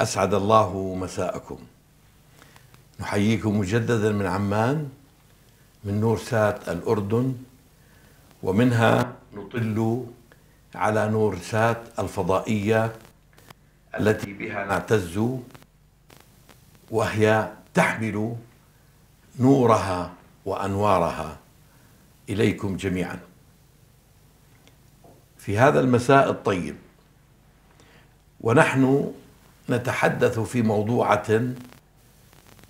أسعد الله مساءكم نحييكم مجددا من عمان من نور سات الأردن ومنها نطل على نور سات الفضائية التي بها نعتز وهي تحمل نورها وأنوارها إليكم جميعا في هذا المساء الطيب ونحن نتحدث في موضوعة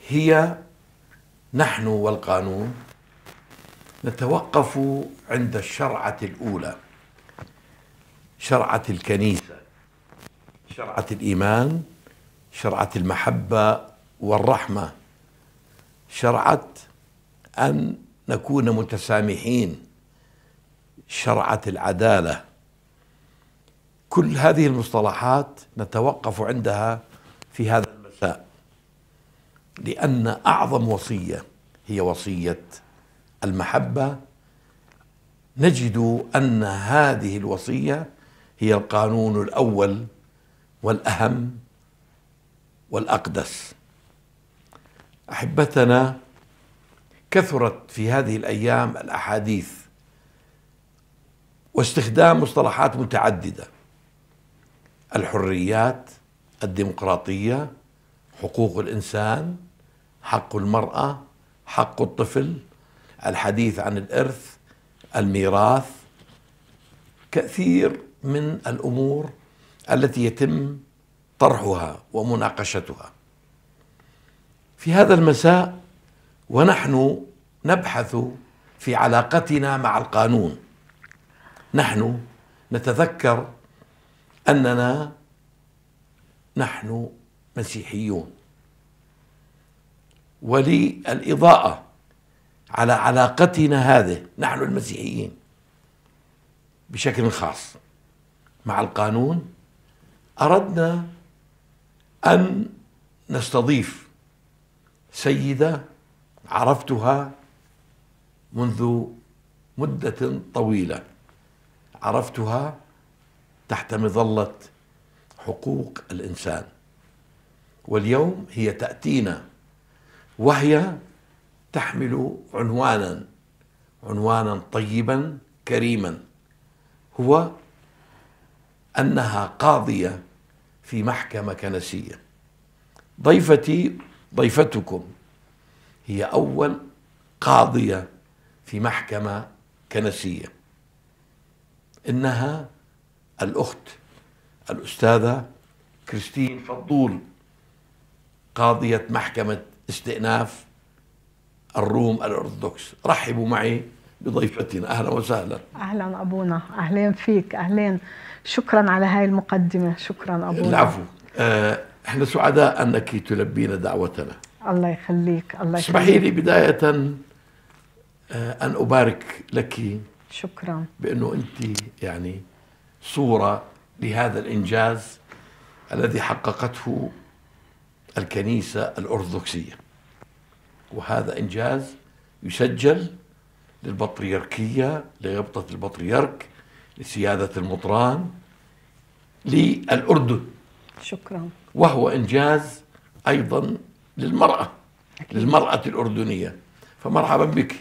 هي نحن والقانون نتوقف عند الشرعة الأولى شرعة الكنيسة شرعة الإيمان شرعة المحبة والرحمة شرعة أن نكون متسامحين شرعة العدالة كل هذه المصطلحات نتوقف عندها في هذا المساء لأن أعظم وصية هي وصية المحبة نجد أن هذه الوصية هي القانون الأول والأهم والأقدس أحبتنا كثرت في هذه الأيام الأحاديث واستخدام مصطلحات متعدده الحريات الديمقراطيه حقوق الانسان حق المراه حق الطفل الحديث عن الارث الميراث كثير من الامور التي يتم طرحها ومناقشتها في هذا المساء ونحن نبحث في علاقتنا مع القانون نحن نتذكر أننا نحن مسيحيون وللإضاءة على علاقتنا هذه نحن المسيحيين بشكل خاص مع القانون أردنا أن نستضيف سيدة عرفتها منذ مدة طويلة عرفتها تحت مظله حقوق الانسان واليوم هي تاتينا وهي تحمل عنوانا عنوانا طيبا كريما هو انها قاضيه في محكمه كنسيه ضيفتي ضيفتكم هي اول قاضيه في محكمه كنسيه انها الأخت الأستاذة كريستين فضول قاضية محكمة استئناف الروم الأرثوذكس رحبوا معي بضيفتنا أهلا وسهلا أهلا أبونا أهلين فيك أهلين شكرا على هاي المقدمة شكرا أبونا العفو آه احنا سعداء أنك تلبين دعوتنا الله يخليك الله يخليك اسمحي لي بداية آه أن أبارك لك شكرا بأنه أنت يعني صورة لهذا الإنجاز الذي حققته الكنيسة الأرثوذكسية وهذا إنجاز يسجل للبطريركية لغبطة البطريرك لسيادة المطران للأردن شكرا وهو إنجاز أيضا للمرأة للمرأة الأردنية فمرحبا بك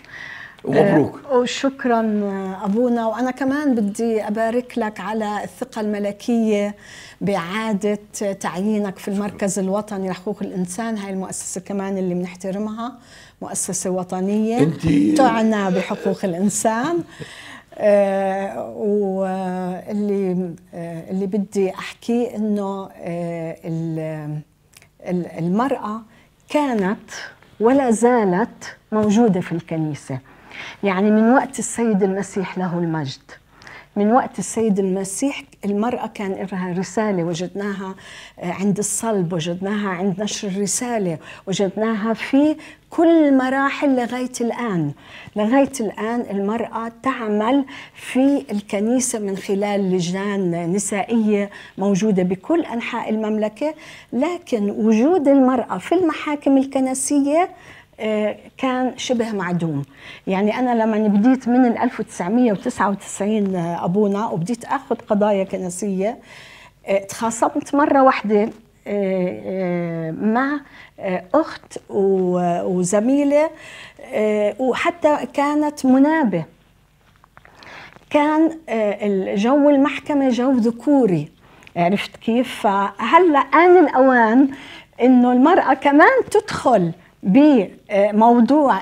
ومبروك آه، وشكرا آه، ابونا وانا كمان بدي ابارك لك على الثقه الملكيه باعاده تعيينك في المركز الوطني لحقوق الانسان هاي المؤسسه كمان اللي بنحترمها مؤسسه وطنيه انت تعنى بحقوق الانسان آه، واللي آه اللي بدي احكيه انه المراه كانت ولا زالت موجوده في الكنيسه يعني من وقت السيد المسيح له المجد من وقت السيد المسيح المرأة كان لها رسالة وجدناها آه، عند الصلب وجدناها عند نشر الرسالة وجدناها في كل المراحل لغاية الآن لغاية الآن المرأة تعمل في الكنيسة من خلال لجان نسائية موجودة بكل أنحاء المملكة لكن وجود المرأة في المحاكم الكنسية آه، كان شبه معدوم يعني أنا لما بديت من 1999 آه، أبونا وبديت أخذ قضايا كنسية آه، تخاصمت مرة واحدة مع أخت وزميلة وحتى كانت منابه كان جو المحكمة جو ذكوري عرفت كيف فهلأ آن الأوان إنه المرأة كمان تدخل بموضوع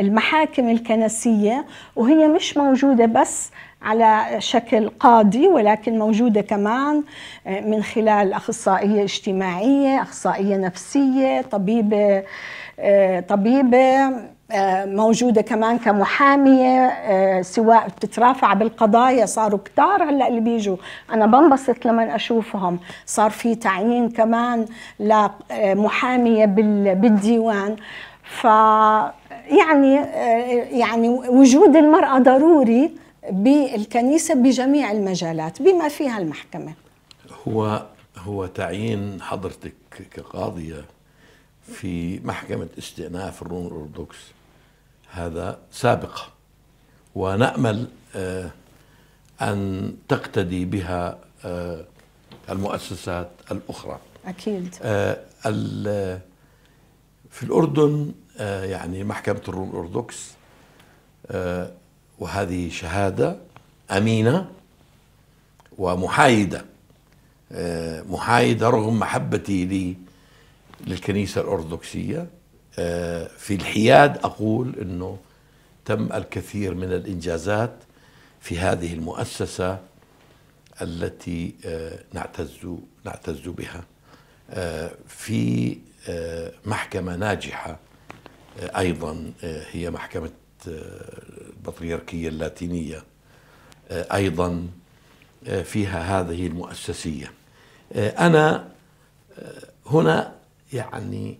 المحاكم الكنسية وهي مش موجودة بس على شكل قاضي ولكن موجودة كمان آه، من خلال أخصائية اجتماعية أخصائية نفسية طبيبة آه، طبيبة آه، موجوده كمان كمحاميه آه، سواء بتترافع بالقضايا صاروا كتار هلا اللي بيجوا انا بنبسط لما اشوفهم صار في تعيين كمان لمحاميه آه، بالديوان ف يعني يعني وجود المراه ضروري بالكنيسه بجميع المجالات بما فيها المحكمه هو هو تعيين حضرتك كقاضيه في محكمة استئناف الروم الأرثوذكس هذا سابقة ونأمل آه، أن تقتدي بها آه، المؤسسات الأخرى أكيد آه، في الأردن يعني محكمة الروم الأرثوذكس وهذه شهادة أمينة ومحايدة محايدة رغم محبتي للكنيسة الأرثوذكسية آه، في الحياد أقول أنه تم الكثير من الإنجازات في هذه المؤسسة التي آه، نعتز نعتز بها آه، في محكمة ناجحة أيضا هي محكمة البطريركية اللاتينية أيضا فيها هذه المؤسسية أنا هنا يعني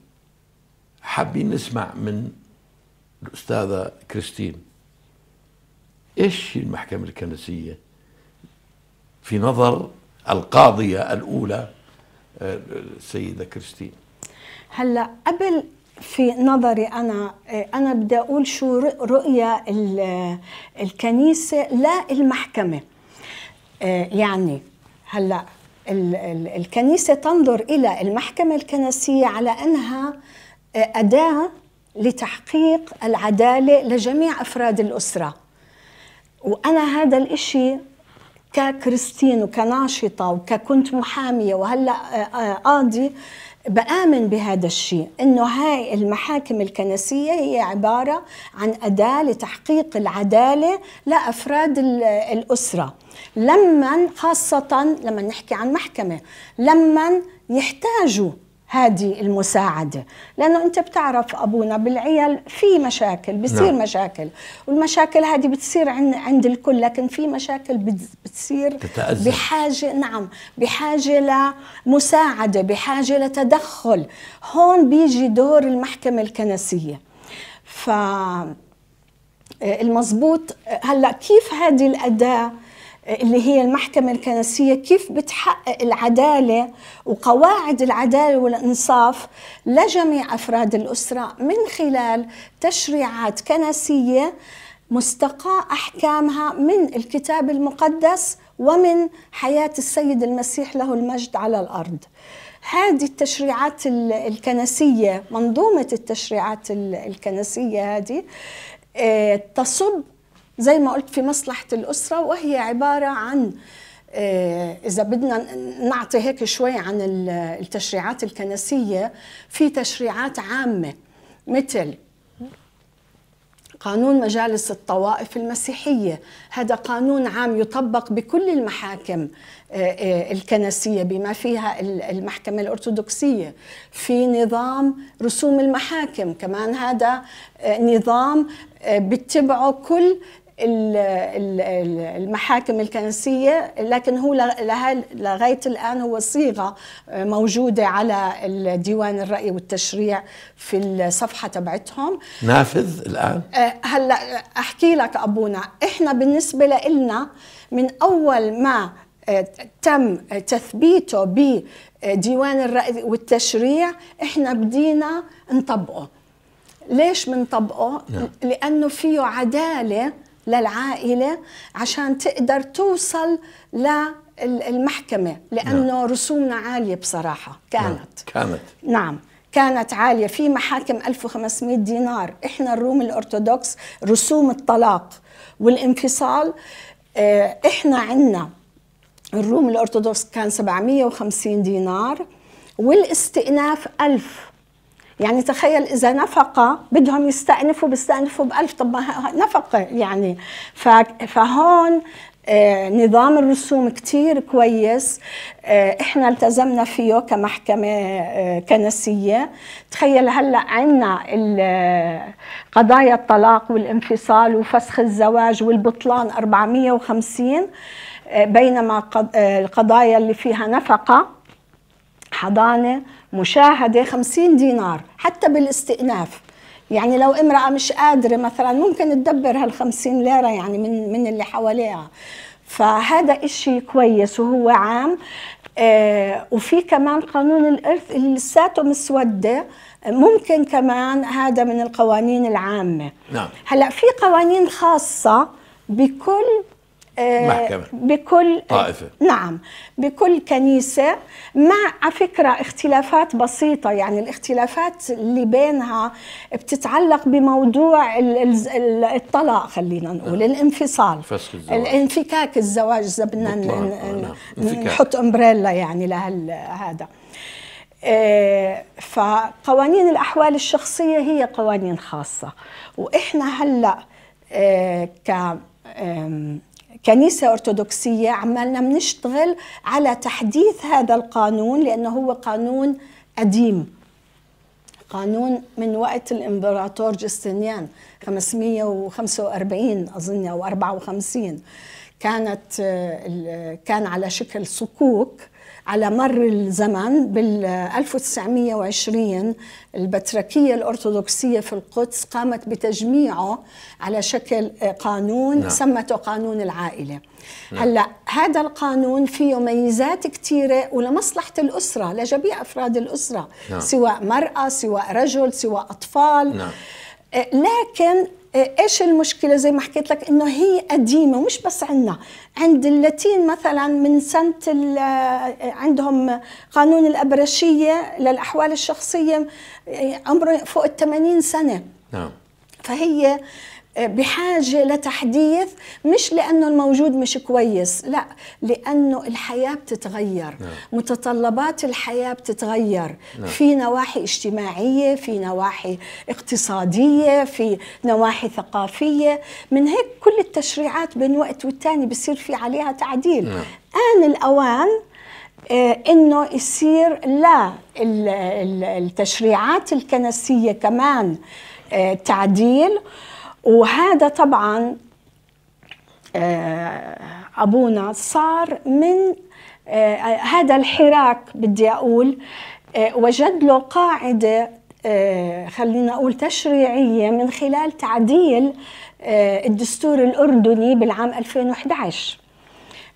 حابين نسمع من الأستاذة كريستين إيش المحكمة الكنسية في نظر القاضية الأولى آه، السيدة كريستين هلا قبل في نظري انا آه، انا بدي اقول شو رؤيه آه، الكنيسه لا المحكمه يعني هلا الكنيسه تنظر الى المحكمه الكنسيه على انها أداة لتحقيق العدالة لجميع أفراد الأسرة وأنا هذا الإشي ككريستين وكناشطة وككنت محامية وهلأ آه، آه، قاضي بآمن بهذا الشيء إنه هاي المحاكم الكنسية هي عبارة عن أداة لتحقيق العدالة لأفراد الأسرة لما خاصة لما نحكي عن محكمة لما يحتاجوا هذه المساعدة لأنه أنت بتعرف أبونا بالعيال في مشاكل بتصير نعم. مشاكل والمشاكل هذه بتصير عند, عند الكل لكن في مشاكل بتصير تتأذن. بحاجة نعم بحاجة لمساعدة بحاجة لتدخل هون بيجي دور المحكمة الكنسية ف آه، هلا كيف هذه الأداة اللي هي المحكمة الكنسية كيف بتحقق العدالة وقواعد العدالة والإنصاف لجميع أفراد الأسرة من خلال تشريعات كنسية مستقاة أحكامها من الكتاب المقدس ومن حياة السيد المسيح له المجد على الأرض هذه التشريعات الكنسية منظومة التشريعات الكنسية هذه آه، تصب زي ما قلت في مصلحة الأسرة وهي عبارة عن آه، إذا بدنا نعطي هيك شوي عن التشريعات الكنسية في تشريعات عامة مثل قانون مجالس الطوائف المسيحية هذا قانون عام يطبق بكل المحاكم آه، آه، الكنسية بما فيها المحكمة الأرثوذكسية في نظام رسوم المحاكم كمان هذا نظام بتبعه كل المحاكم الكنسية لكن هو لغاية الآن هو صيغة آه، موجودة على الديوان الرأي والتشريع في الصفحة تبعتهم نافذ الآن؟ آه، هلأ أحكي لك أبونا إحنا بالنسبة لنا من أول ما آه، تم تثبيته بديوان الرأي والتشريع إحنا بدينا نطبقه ليش بنطبقه؟ نعم. لأنه فيه عدالة للعائلة عشان تقدر توصل للمحكمة لأنه نعم. رسومنا عالية بصراحة نعم. كانت نعم. كانت نعم كانت عالية في محاكم 1500 دينار إحنا الروم الأرثوذكس رسوم الطلاق والانفصال آه، إحنا عنا الروم الأرثوذكس كان 750 دينار والاستئناف 1000 يعني تخيل إذا نفقة بدهم يستأنفوا بيستأنفوا ب1000 طب نفقة يعني فهون آه، نظام الرسوم كتير كويس آه، احنا التزمنا فيه كمحكمة آه، كنسية تخيل هلأ عنا قضايا الطلاق والانفصال وفسخ الزواج والبطلان 450 بينما القضايا اللي فيها نفقة حضانة مشاهده 50 دينار حتى بالاستئناف يعني لو امراه مش قادره مثلا ممكن تدبر هال 50 ليره يعني من من اللي حواليها فهذا إشي كويس وهو عام آه وفي كمان قانون الإرث اللي لساته مسودة ممكن كمان هذا من القوانين العامة نعم. هلأ في قوانين خاصة بكل محكمة بكل طائفة نعم بكل كنيسة مع فكرة اختلافات بسيطة يعني الاختلافات اللي بينها بتتعلق بموضوع الطلاق خلينا نقول آه. الانفصال فسخ الزواج الانفكاك الزواج إذا بدنا آه، نعم. نحط امبريلا يعني لهذا آه، فقوانين الأحوال الشخصية هي قوانين خاصة وإحنا هلأ آه، ك كنيسة أرثوذكسية عمالنا بنشتغل على تحديث هذا القانون لأنه هو قانون قديم قانون من وقت الإمبراطور جستنيان 545 أظن أو 54 كانت آه، كان على شكل صكوك على مر الزمن بال 1920 البتركية الأرثوذكسية في القدس قامت بتجميعه على شكل قانون نعم. سمته قانون العائلة نعم. هلا هذا القانون فيه ميزات كثيرة ولمصلحة الأسرة لجميع أفراد الأسرة نعم. سواء مرأة سواء رجل سواء أطفال نعم. لكن آه، ايش المشكله زي ما حكيت لك انه هي قديمه ومش بس عندنا عند اللاتين مثلا من سنه آه، عندهم قانون الابرشيه للاحوال الشخصيه آه، عمره فوق ال 80 سنه نعم فهي بحاجة لتحديث مش لأنه الموجود مش كويس لا لأنه الحياة بتتغير نعم. متطلبات الحياة بتتغير نعم. في نواحي اجتماعية في نواحي اقتصادية في نواحي ثقافية من هيك كل التشريعات بين وقت والتاني بصير في عليها تعديل نعم. آن الأوان آه، انه يصير لا التشريعات الكنسيه كمان آه، تعديل وهذا طبعا آه، ابونا صار من آه، هذا الحراك بدي اقول آه، وجد له قاعده خلينا اقول تشريعيه من خلال تعديل الدستور الاردني بالعام 2011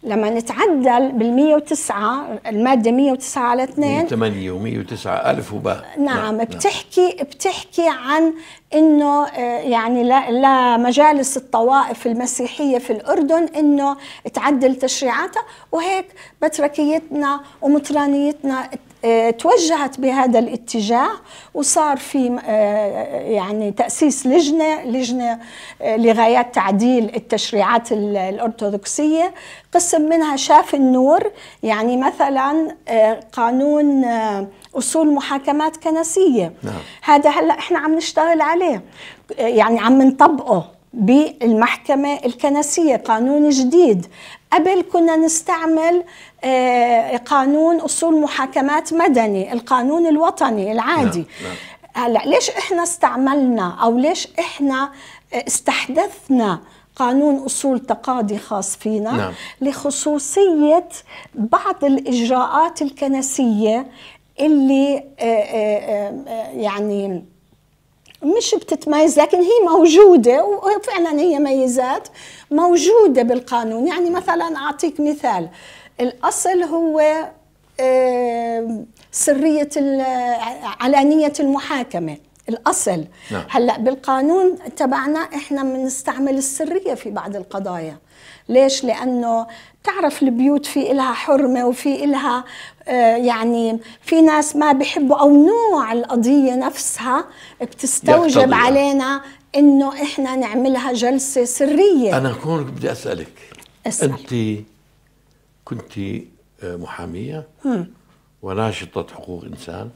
لما نتعدل بال 109 الماده 109 على 2 108 و109 الف وباء نعم, نعم بتحكي نعم. بتحكي عن انه آه، يعني لمجالس الطوائف المسيحيه في الاردن انه تعدل تشريعاتها وهيك بتركيتنا ومطرانيتنا آه، توجهت بهذا الاتجاه وصار في آه، يعني تأسيس لجنة لجنة آه، لغايات تعديل التشريعات الأرثوذكسية قسم منها شاف النور يعني مثلا قانون أصول محاكمات كنسية نعم. هذا هلأ إحنا عم نشتغل عليه يعني عم نطبقه بالمحكمة الكنسية قانون جديد قبل كنا نستعمل آه، قانون اصول محاكمات مدني القانون الوطني العادي نعم، نعم. هلا ليش احنا استعملنا او ليش احنا استحدثنا قانون اصول تقاضي خاص فينا نعم. لخصوصيه بعض الاجراءات الكنسيه اللي آه، آه، يعني مش بتتميز لكن هي موجودة وفعلا هي ميزات موجودة بالقانون يعني مثلا أعطيك مثال الأصل هو سرية علانية المحاكمة الأصل نعم. هلأ بالقانون تبعنا إحنا بنستعمل السرية في بعض القضايا ليش؟ لأنه تعرف البيوت في إلها حرمة وفي إلها آه، يعني في ناس ما بحبوا أو نوع القضية نفسها بتستوجب علينا إنه إحنا نعملها جلسة سرية أنا هون بدي أسألك أسأل. أنت كنت آه، محامية وناشطة حقوق إنسان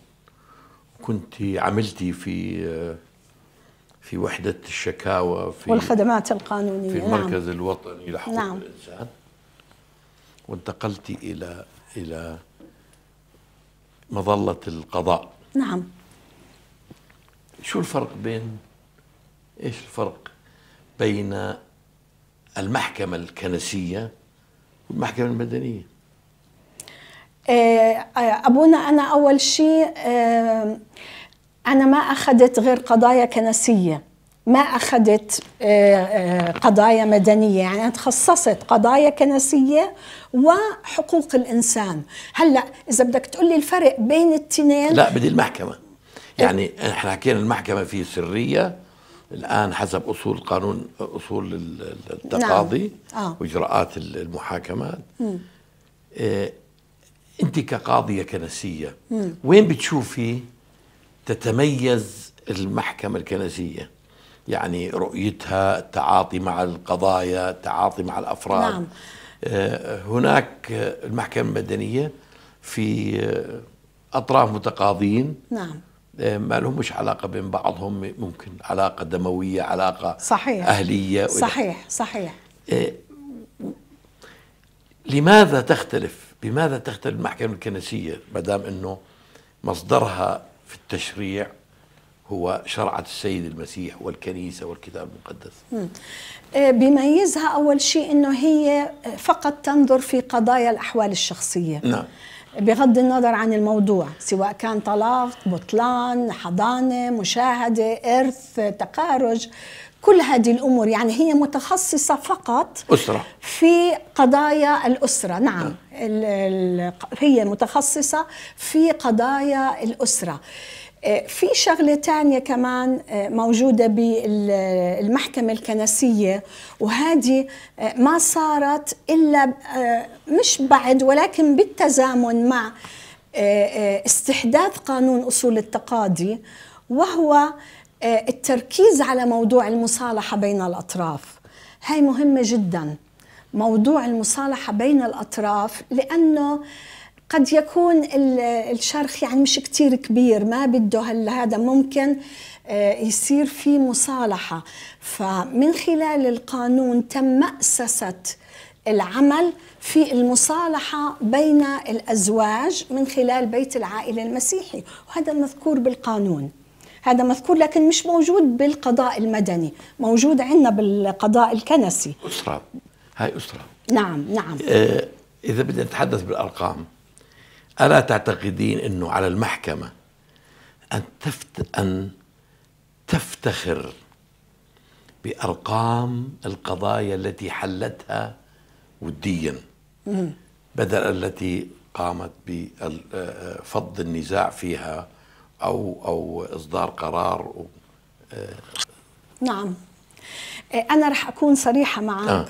وكنت عملتي في آه، في وحدة الشكاوى في والخدمات القانونية في نعم. المركز نعم. الوطني لحقوق نعم. الإنسان وانتقلت إلى إلى مظلة القضاء نعم شو الفرق بين ايش الفرق بين المحكمة الكنسية والمحكمه المدنيه آه، آه، ابونا انا اول شيء آه، انا ما اخذت غير قضايا كنسيه ما اخذت قضايا مدنيه يعني انا تخصصت قضايا كنسيه وحقوق الانسان هلا اذا بدك تقول لي الفرق بين التنين لا بدي المحكمه يعني احنا حكينا المحكمه في سريه الآن حسب أصول قانون أصول التقاضي نعم. آه. وإجراءات المحاكمات إيه أنت كقاضية كنسية مم. وين بتشوفي تتميز المحكمة الكنسية يعني رؤيتها التعاطي مع القضايا التعاطي مع الأفراد نعم. إيه هناك المحكمة المدنية في أطراف متقاضين نعم آه، ما لهمش علاقة بين بعضهم ممكن علاقة دموية علاقة صحيح أهلية صحيح صحيح آه، لماذا تختلف بماذا تختلف المحكمة الكنسية ما دام أنه مصدرها في التشريع هو شرعة السيد المسيح والكنيسة والكتاب المقدس آه، بيميزها أول شيء أنه هي فقط تنظر في قضايا الأحوال الشخصية نعم بغض النظر عن الموضوع سواء كان طلاق بطلان حضانة مشاهدة إرث تقارج كل هذه الأمور يعني هي متخصصة فقط أسرة في قضايا الأسرة نعم, نعم. ال ال هي متخصصة في قضايا الأسرة آه، في شغلة ثانيه كمان آه، موجودة بالمحكمة الكنسية وهذه آه، ما صارت إلا مش بعد ولكن بالتزامن مع استحداث قانون أصول التقاضي وهو التركيز على موضوع المصالحة بين الأطراف هاي مهمة جدا موضوع المصالحة بين الأطراف لأنه قد يكون الشرخ يعني مش كتير كبير ما بده هلا هذا ممكن آه، يصير في مصالحة فمن خلال القانون تم مأسسة العمل في المصالحة بين الأزواج من خلال بيت العائلة المسيحي وهذا مذكور بالقانون هذا مذكور لكن مش موجود بالقضاء المدني موجود عندنا بالقضاء الكنسي أسرة هاي أسرة نعم نعم آه إذا بدنا نتحدث بالأرقام ألا تعتقدين أنه على المحكمة أن, تفت أن تفتخر بأرقام القضايا التي حلتها وديا بدل التي قامت بفض النزاع فيها أو, أو إصدار قرار نعم أنا رح أكون صريحة معك آه.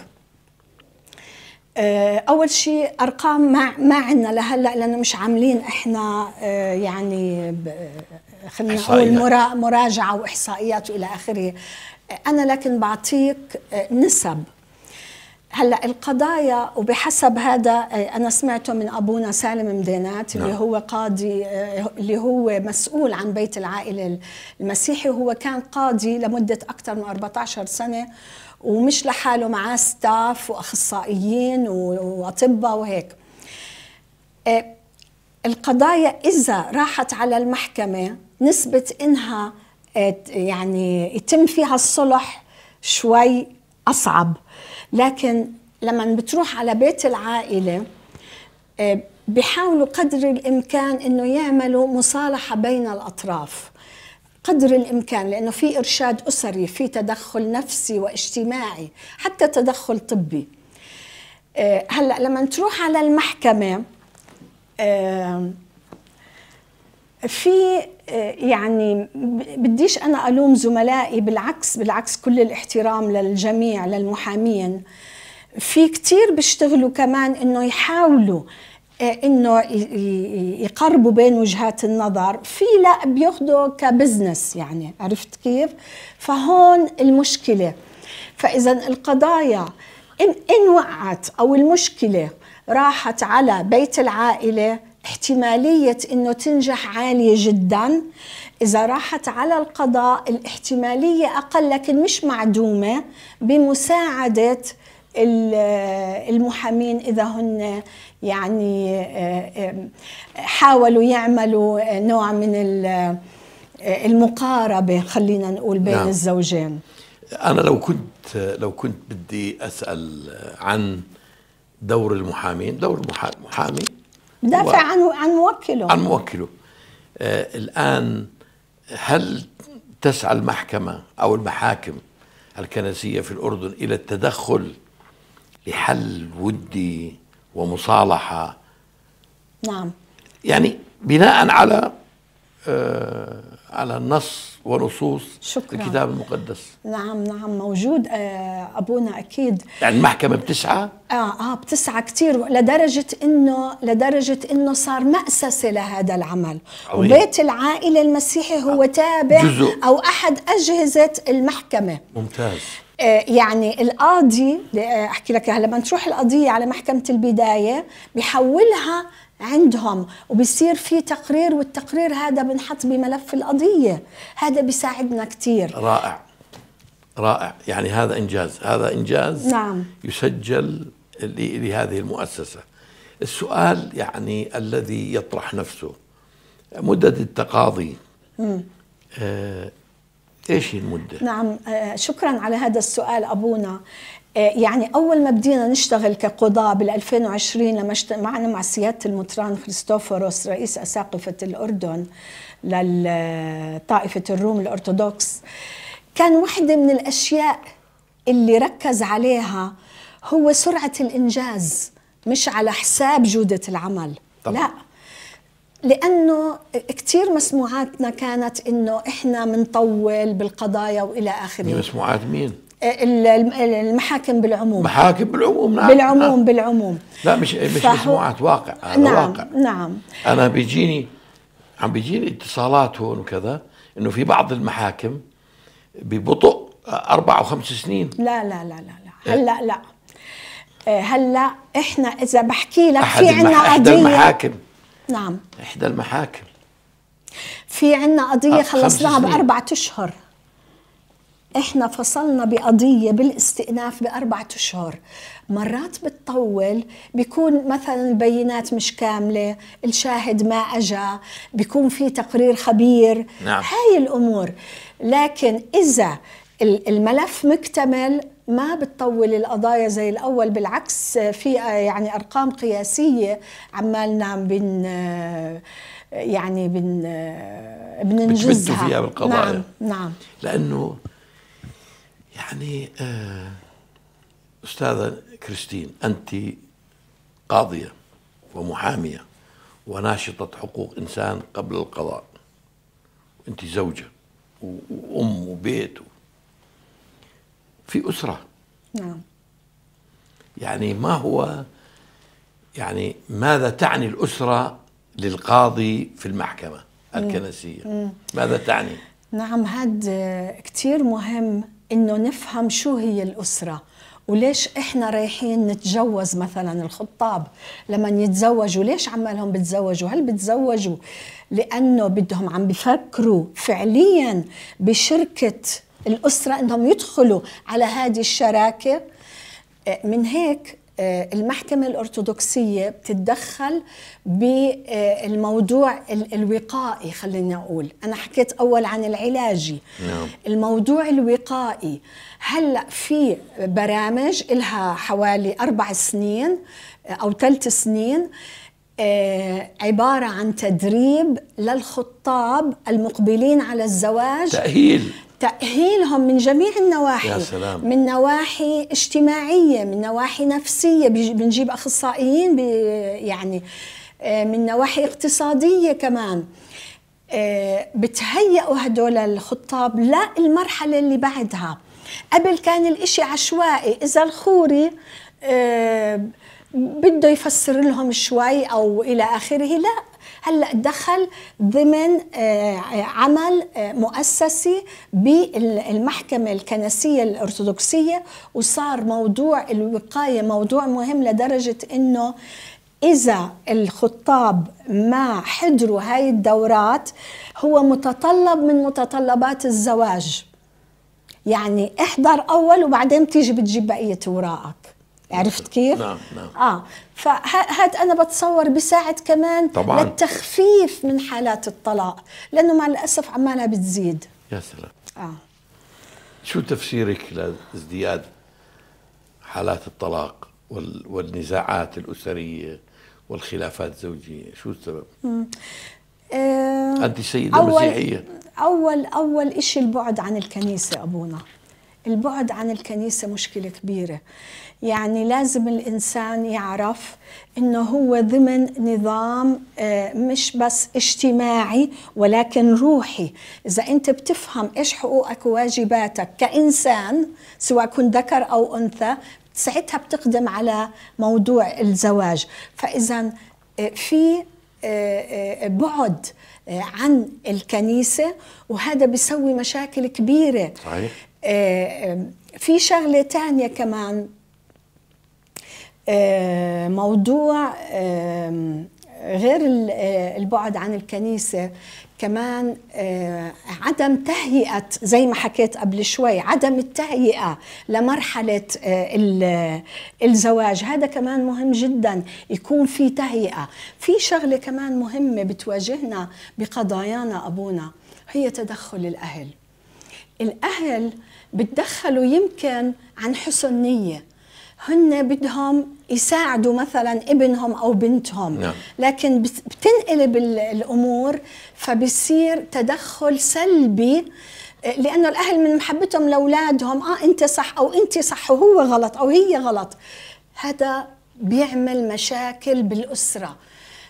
آه، اول شيء ارقام ما ما عندنا لهلا لانه مش عاملين احنا آه، يعني آه، خلينا نقول مراجعه واحصائيات والى اخره انا لكن بعطيك نسب هلا القضايا وبحسب هذا انا سمعته من ابونا سالم مدينات اللي نعم. هو قاضي اللي هو مسؤول عن بيت العائله المسيحي وهو كان قاضي لمده اكثر من 14 سنه ومش لحاله معاه ستاف واخصائيين واطباء وهيك آه، القضايا اذا راحت على المحكمه نسبه انها آه، يعني يتم فيها الصلح شوي اصعب لكن لما بتروح على بيت العائله آه، بيحاولوا قدر الامكان انه يعملوا مصالحه بين الاطراف قدر الامكان لانه في ارشاد اسري في تدخل نفسي واجتماعي حتى تدخل طبي آه، هلا لما تروح على المحكمه آه، في آه، يعني بديش انا الوم زملائي بالعكس بالعكس كل الاحترام للجميع للمحامين في كتير بيشتغلوا كمان انه يحاولوا آه، انه يقربوا بين وجهات النظر في لا بياخذوا كبزنس يعني عرفت كيف فهون المشكله فاذا القضايا ان ان وقعت او المشكله راحت على بيت العائله احتماليه انه تنجح عاليه جدا إذا راحت على القضاء الاحتمالية أقل لكن مش معدومة بمساعدة المحامين اذا هن يعني آه، آه، حاولوا يعملوا نوع من آه، المقاربه خلينا نقول بين نعم. الزوجين انا لو كنت لو كنت بدي اسال عن دور المحامين دور المحامي بدافع عن عن موكله عن موكله آه الان هل تسعى المحكمه او المحاكم الكنسيه في الاردن الى التدخل لحل ودي ومصالحه نعم يعني بناء على آه، على النص ونصوص شكرا. الكتاب المقدس نعم نعم موجود آه، ابونا اكيد يعني المحكمه بتسعى اه اه بتسعى كثير لدرجه انه لدرجه انه صار مأسسه لهذا العمل عوية. وبيت العائله المسيحي هو آه. تابع جزء. او احد اجهزه المحكمه ممتاز آه، يعني القاضي آه، احكي لك لما تروح القضيه على محكمه البدايه بحولها عندهم وبصير في تقرير والتقرير هذا بنحط بملف القضيه هذا بيساعدنا كثير رائع رائع يعني هذا انجاز هذا انجاز نعم. يسجل لهذه المؤسسه السؤال يعني الذي يطرح نفسه مدة التقاضي ايش هي المده؟ نعم آه، شكرا على هذا السؤال ابونا آه، يعني اول ما بدينا نشتغل كقضاه بال 2020 لما اجتمعنا مع سياده المطران كريستوفوروس رئيس اساقفه الاردن لطائفه الروم الارثوذكس كان واحده من الاشياء اللي ركز عليها هو سرعه الانجاز مش على حساب جوده العمل طبعا. لا لانه كثير مسموعاتنا كانت انه احنا بنطول بالقضايا والى اخره يعني مسموعات مين؟ آه، المحاكم بالعموم محاكم بالعموم نعم بالعموم نعم. بالعموم لا مش مش فهو مسموعات واقع هذا نعم واقع نعم انا بيجيني عم بيجيني اتصالات هون وكذا انه في بعض المحاكم ببطء اربع او خمس سنين لا لا لا لا لا هلا لا آه، هلا احنا اذا بحكي لك في عندنا قضيه احد المحاكم نعم إحدى المحاكم في عنا قضية خلصناها بأربعة أشهر احنا فصلنا بقضية بالاستئناف بأربعة أشهر مرات بتطول بيكون مثلا البينات مش كاملة الشاهد ما اجى بيكون في تقرير خبير نعم. هاي الأمور لكن إذا الملف مكتمل ما بتطول القضايا زي الاول بالعكس في آه، يعني ارقام قياسيه عمالنا بن آه، يعني بن آه، بننجزها فيها بالقضايا نعم نعم لانه يعني استاذه كريستين انت قاضيه ومحاميه وناشطه حقوق انسان قبل القضاء انت زوجه وام وبيت و في أسرة نعم يعني ما هو يعني ماذا تعني الأسرة للقاضي في المحكمة الكنسية مم. ماذا تعني نعم هذا كتير مهم إنه نفهم شو هي الأسرة وليش احنا رايحين نتجوز مثلا الخطاب لما يتزوجوا ليش عمالهم بتزوجوا هل بتزوجوا لانه بدهم عم بفكروا فعليا بشركه الأسرة أنهم يدخلوا على هذه الشراكة آه، من هيك آه، المحكمة الأرثوذكسية بتتدخل بالموضوع الوقائي خليني أقول أنا حكيت أول عن العلاجي نعم. الموضوع الوقائي هلأ في برامج إلها حوالي أربع سنين آه، أو ثلاث سنين عبارة عن تدريب للخطاب المقبلين على الزواج تأهيل تأهيلهم من جميع النواحي يا سلام. من نواحي اجتماعية من نواحي نفسية بنجيب أخصائيين يعني آه، من نواحي اقتصادية كمان آه، بتهيئوا هدول الخطاب لا المرحلة اللي بعدها قبل كان الإشي عشوائي إذا الخوري آه، بده يفسر لهم شوي أو إلى آخره لا هلا دخل ضمن آه، عمل آه، مؤسسي بالمحكمه الكنسيه الارثوذكسيه وصار موضوع الوقايه موضوع مهم لدرجه انه إذا الخطاب ما حضروا هاي الدورات هو متطلب من متطلبات الزواج يعني احضر أول وبعدين بتيجي بتجيب بقية أوراقك عرفت كيف؟ نعم نعم آه فهاد انا بتصور بيساعد كمان طبعا للتخفيف من حالات الطلاق لانه مع الاسف عمالها بتزيد يا سلام اه شو تفسيرك لازدياد حالات الطلاق والنزاعات الاسريه والخلافات الزوجيه شو السبب امم آه انت سيده أول مسيحيه اول اول شيء البعد عن الكنيسه ابونا البعد عن الكنيسه مشكله كبيره يعني لازم الإنسان يعرف إنه هو ضمن نظام آه، مش بس اجتماعي ولكن روحي إذا أنت بتفهم إيش حقوقك وواجباتك كإنسان سواء كنت ذكر أو أنثى ساعتها بتقدم على موضوع الزواج فإذا آه، في آه، بعد عن الكنيسة وهذا بيسوي مشاكل كبيرة صحيح. في شغلة تانية كمان آه، موضوع غير آه، البعد عن الكنيسة كمان آه، عدم تهيئة زي ما حكيت قبل شوي عدم التهيئة لمرحلة الزواج هذا كمان مهم جدا يكون في تهيئة في شغلة كمان مهمة بتواجهنا بقضايانا أبونا هي تدخل الأهل الأهل بتدخلوا يمكن عن حسن نية هن بدهم يساعدوا مثلا ابنهم او بنتهم نعم. لكن بتنقلب الامور فبصير تدخل سلبي آه، لانه الاهل من محبتهم لاولادهم اه انت صح او انت صح وهو غلط او هي غلط هذا بيعمل مشاكل بالاسره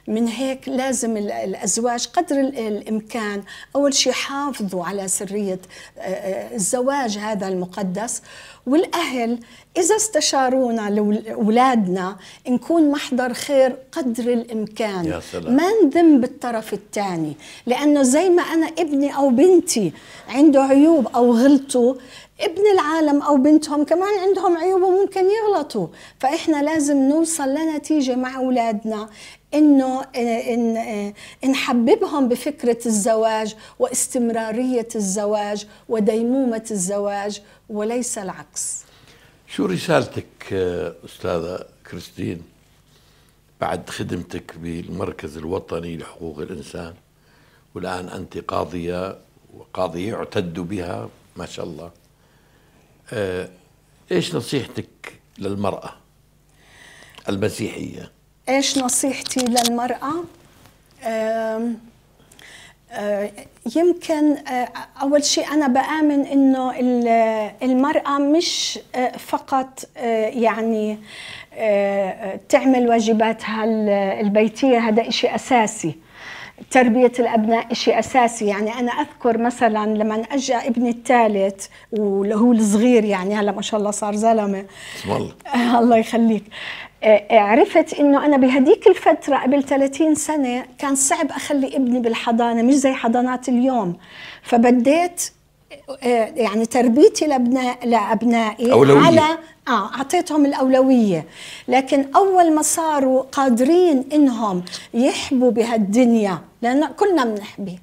من هيك لازم الأزواج قدر الإمكان أول شيء حافظوا على سرية آه، آه، الزواج هذا المقدس والأهل إذا استشارونا لأولادنا نكون محضر خير قدر الإمكان يا سلام. ما نذم بالطرف الثاني لأنه زي ما أنا ابني أو بنتي عنده عيوب أو غلطه ابن العالم او بنتهم كمان عندهم عيوب وممكن يغلطوا فاحنا لازم نوصل لنتيجه مع اولادنا انه إن نحببهم بفكره الزواج واستمراريه الزواج وديمومه الزواج وليس العكس شو رسالتك استاذه كريستين بعد خدمتك بالمركز الوطني لحقوق الانسان والان انت قاضيه وقاضيه يعتد بها ما شاء الله آه ايش نصيحتك للمراه المسيحيه ايش نصيحتي للمراه آه آه يمكن آه، اول شيء انا بامن انه المراه مش آه، فقط آه، يعني تعمل واجباتها البيتيه هذا شيء اساسي تربية الأبناء شيء أساسي يعني أنا أذكر مثلا لما أجى ابني الثالث واللي هو الصغير يعني هلا ما شاء الله صار زلمة والله الله يخليك آه، آه، عرفت انه انا بهديك الفتره قبل 30 سنه كان صعب اخلي ابني بالحضانه مش زي حضانات اليوم فبديت آه، يعني تربيتي لابناء لابنائي أولوية. على اه اعطيتهم الاولويه لكن اول ما صاروا قادرين انهم يحبوا بهالدنيا لان كلنا بنحبي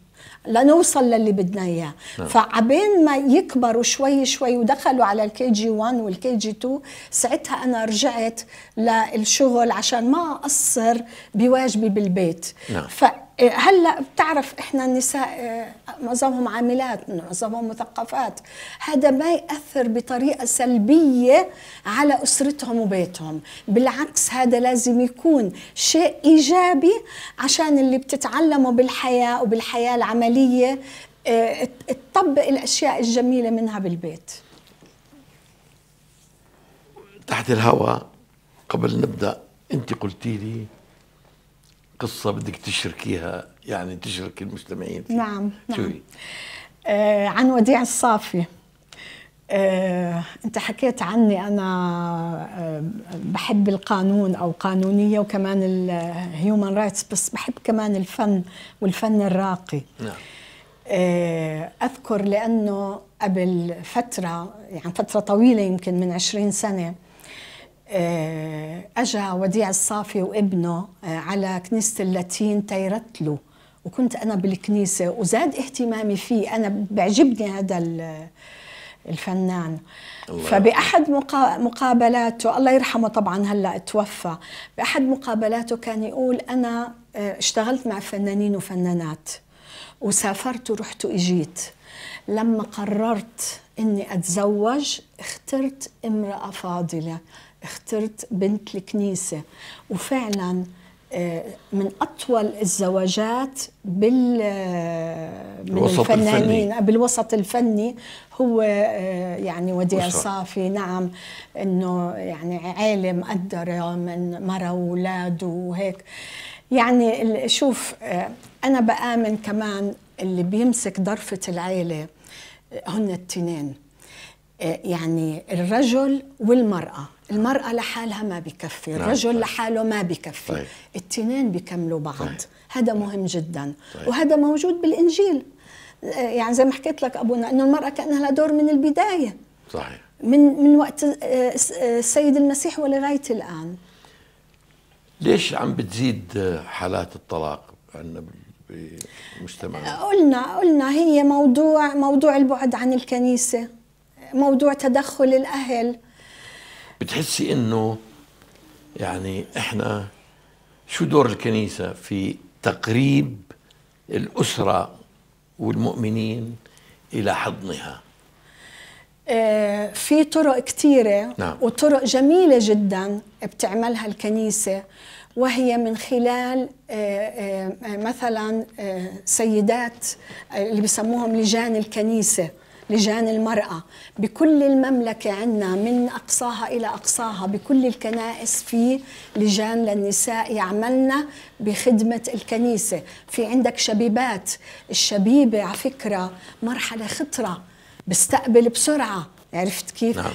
لنوصل للي بدنا اياه نعم. فعبين ما يكبروا شوي شوي ودخلوا على الكي جي 1 والكي جي 2 ساعتها انا رجعت للشغل عشان ما اقصر بواجبي بالبيت نعم. ف هلا بتعرف احنا النساء معظمهم عاملات معظمهم مثقفات هذا ما ياثر بطريقه سلبيه على اسرتهم وبيتهم بالعكس هذا لازم يكون شيء ايجابي عشان اللي بتتعلمه بالحياه وبالحياه العمليه آه، تطبق الاشياء الجميله منها بالبيت تحت الهواء قبل نبدا انت قلتي لي قصه بدك تشركيها يعني تشرك المستمعين فيه. نعم نعم شوي. آه عن وديع الصافي آه، انت حكيت عني انا آه، بحب القانون او قانونيه وكمان الهيومن آه، رايتس بس بحب كمان الفن والفن الراقي نعم. آه، اذكر لانه قبل فتره يعني فتره طويله يمكن من 20 سنه آه، اجى وديع الصافي وابنه آه، على كنيسه اللاتين تيرتلو وكنت انا بالكنيسه وزاد اهتمامي فيه انا بيعجبني هذا الفنان فبأحد مقابلاته الله يرحمه طبعا هلا توفى بأحد مقابلاته كان يقول أنا آه، اشتغلت مع فنانين وفنانات وسافرت ورحت وإجيت لما قررت إني أتزوج اخترت امرأة فاضلة اخترت بنت الكنيسة وفعلا آه، من اطول الزواجات بال آه، من الفنانين الفني. بالوسط الفني هو آه، يعني وديع صافي نعم انه يعني عائلة مقدره من مره واولاد وهيك يعني شوف انا بامن كمان اللي بيمسك ضرفه العيله هن التنين آه، يعني الرجل والمرأة المرأة لحالها ما بكفي نعم، الرجل لحاله ما بكفي طيب. التنين بيكملوا بعض هذا مهم جدا طيب. وهذا موجود بالإنجيل آه، يعني زي ما حكيت لك أبونا أنه المرأة كان لها دور من البداية صحيح من من وقت السيد آه، المسيح ولغاية الآن ليش عم بتزيد حالات الطلاق عندنا بمجتمعنا؟ قلنا قلنا هي موضوع موضوع البعد عن الكنيسة موضوع تدخل الاهل بتحسي انه يعني احنا شو دور الكنيسه في تقريب الاسره والمؤمنين الى حضنها آه، في طرق كثيرة نعم. وطرق جميلة جدا بتعملها الكنيسة وهي من خلال آه، آه، مثلا سيدات اللي بسموهم لجان الكنيسة لجان المرأة بكل المملكة عندنا من أقصاها إلى أقصاها بكل الكنائس في لجان للنساء يعملنا بخدمة الكنيسة في عندك شبيبات الشبيبة على فكرة مرحلة خطرة بستقبل بسرعة عرفت كيف نعم.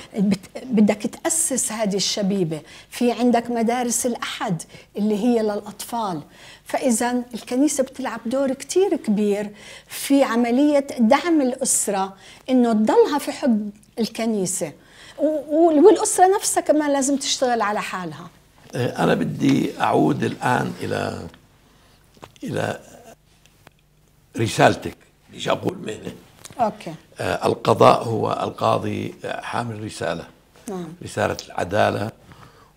بدك تأسس هذه الشبيبة في عندك مدارس الأحد اللي هي للأطفال فإذا الكنيسة بتلعب دور كثير كبير في عملية دعم الأسرة إنه تضلها في حب الكنيسة والأسرة نفسها كمان لازم تشتغل على حالها آه، أنا بدي أعود الآن إلى إلى رسالتك مش أقول مهنة أوكي. آه، القضاء هو القاضي آه، حامل رسالة نعم. رسالة العدالة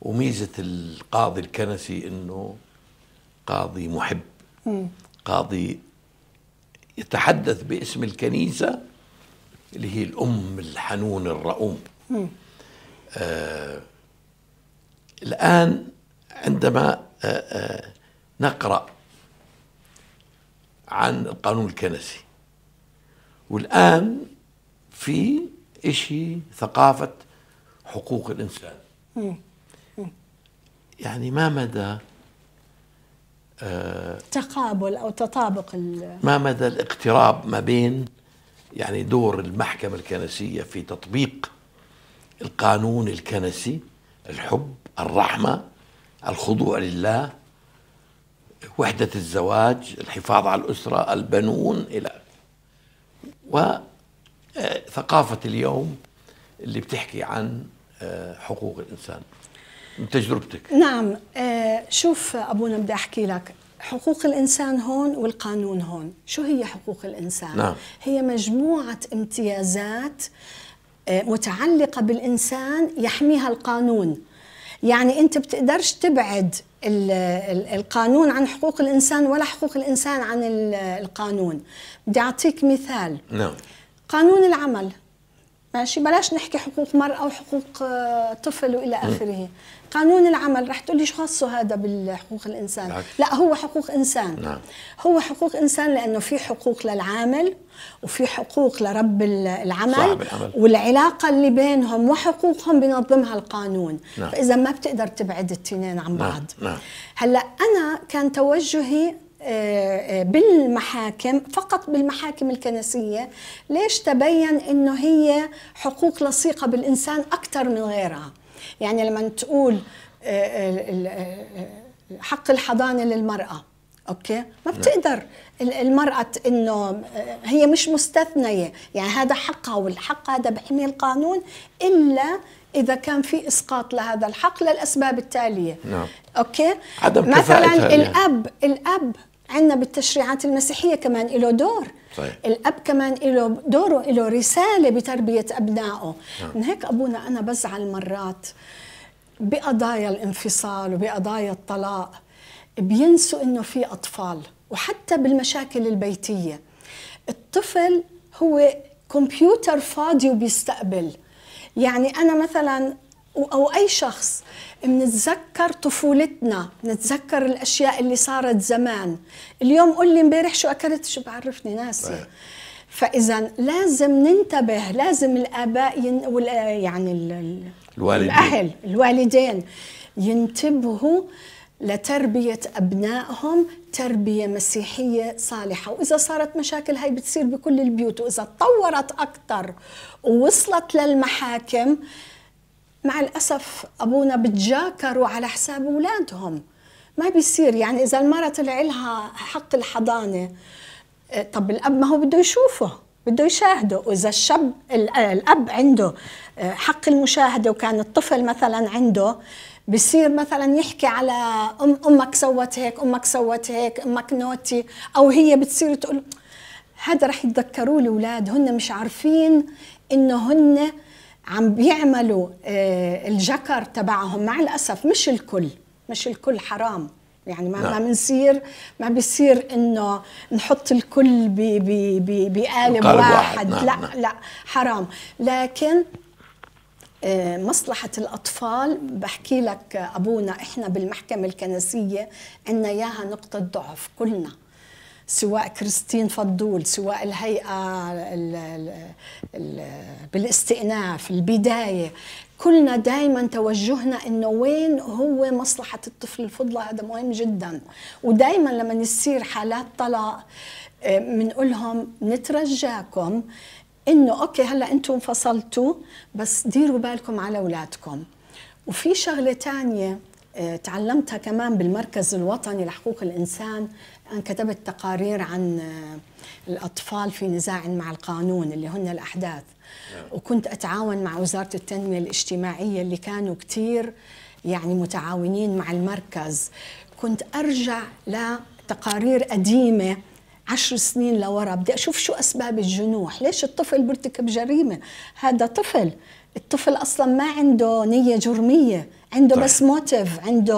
وميزة القاضي الكنسي أنه قاضي محب مم. قاضي يتحدث باسم الكنيسة اللي هي الأم الحنون الرؤوم آه الآن عندما آه آه نقرأ عن القانون الكنسي والآن في شيء ثقافة حقوق الإنسان يعني ما مدى آه، تقابل أو تطابق ما مدى الاقتراب ما بين يعني دور المحكمة الكنسية في تطبيق القانون الكنسي الحب الرحمة الخضوع لله وحدة الزواج الحفاظ على الأسرة البنون إلى وثقافة آه، اليوم اللي بتحكي عن آه، حقوق الإنسان من تجربتك نعم آه، شوف أبونا بدي أحكي لك حقوق الإنسان هون والقانون هون شو هي حقوق الإنسان؟ نعم. هي مجموعة امتيازات متعلقة بالإنسان يحميها القانون يعني انت بتقدرش تبعد القانون عن حقوق الانسان ولا حقوق الانسان عن القانون بدي اعطيك مثال نعم قانون العمل ماشي بلاش نحكي حقوق مرأة وحقوق آه، طفل وإلى آخره قانون العمل رح تقولي شو خاصه هذا بالحقوق الإنسان نعم. لا هو حقوق إنسان نعم. هو حقوق إنسان لأنه في حقوق للعامل وفي حقوق لرب العمل, صاحب العمل. والعلاقة اللي بينهم وحقوقهم بينظمها القانون نعم. فإذا ما بتقدر تبعد التنين عن نعم. بعض نعم. نعم. هلأ أنا كان توجهي بالمحاكم فقط بالمحاكم الكنسية ليش تبين أنه هي حقوق لصيقة بالإنسان أكثر من غيرها يعني لما تقول آه، آه، حق الحضانة للمرأة اوكي ما نعم. بتقدر المراه انه آه، هي مش مستثنيه يعني هذا حقها والحق هذا بحمي القانون الا اذا كان في اسقاط لهذا الحق للاسباب التاليه نعم اوكي عدم مثلا يعني. الاب الاب عندنا بالتشريعات المسيحيه كمان له دور صحيح. الاب كمان له دوره له رساله بتربيه ابنائه نعم. من هيك ابونا انا بزعل مرات بقضايا الانفصال وبقضايا الطلاق بينسوا انه في اطفال وحتى بالمشاكل البيتيه الطفل هو كمبيوتر فاضي وبيستقبل يعني انا مثلا او اي شخص بنتذكر طفولتنا بنتذكر الاشياء اللي صارت زمان اليوم قول لي امبارح شو اكلت شو بعرفني ناسي فاذا لازم ننتبه لازم الاباء ين... وال... يعني ال... الوالدين. الاهل الوالدين ينتبهوا لتربية أبنائهم تربية مسيحية صالحة وإذا صارت مشاكل هاي بتصير بكل البيوت وإذا تطورت أكثر ووصلت للمحاكم مع الأسف أبونا بتجاكروا على حساب أولادهم ما بيصير يعني إذا المرأة طلع لها حق الحضانة آه، طب الأب ما هو بده يشوفه بده يشاهده وإذا الشاب آه، الأب عنده آه، حق المشاهدة وكان الطفل مثلا عنده بصير مثلا يحكي على أم أمك سوت هيك أمك سوت هيك أمك نوتي أو هي بتصير تقول هذا رح يتذكروه الأولاد هن مش عارفين إنه هن عم بيعملوا آه، الجكر تبعهم مع الاسف مش الكل مش الكل حرام يعني ما نعم. ما بنصير ما بصير انه نحط الكل بقالب واحد نعم. لا نعم. لا حرام لكن آه، مصلحة الأطفال بحكي لك أبونا إحنا بالمحكمة الكنسية عنا إياها نقطة ضعف كلنا سواء كريستين فضول سواء الهيئة الـ الـ الـ بالاستئناف البداية كلنا دائما توجهنا انه وين هو مصلحه الطفل الفضله هذا مهم جدا ودائما لما يصير حالات طلاق بنقول آه، لهم نترجاكم انه اوكي هلا انتم انفصلتوا بس ديروا بالكم على اولادكم وفي شغله ثانيه آه، تعلمتها كمان بالمركز الوطني لحقوق الانسان كتبت تقارير عن آه، الأطفال في نزاع مع القانون اللي هن الأحداث نعم. وكنت أتعاون مع وزارة التنمية الاجتماعية اللي كانوا كتير يعني متعاونين مع المركز كنت أرجع لتقارير قديمة عشر سنين لورا بدي أشوف شو أسباب الجنوح ليش الطفل بيرتكب جريمة هذا طفل الطفل اصلا ما عنده نيه جرميه عنده طيب. بس موتيف عنده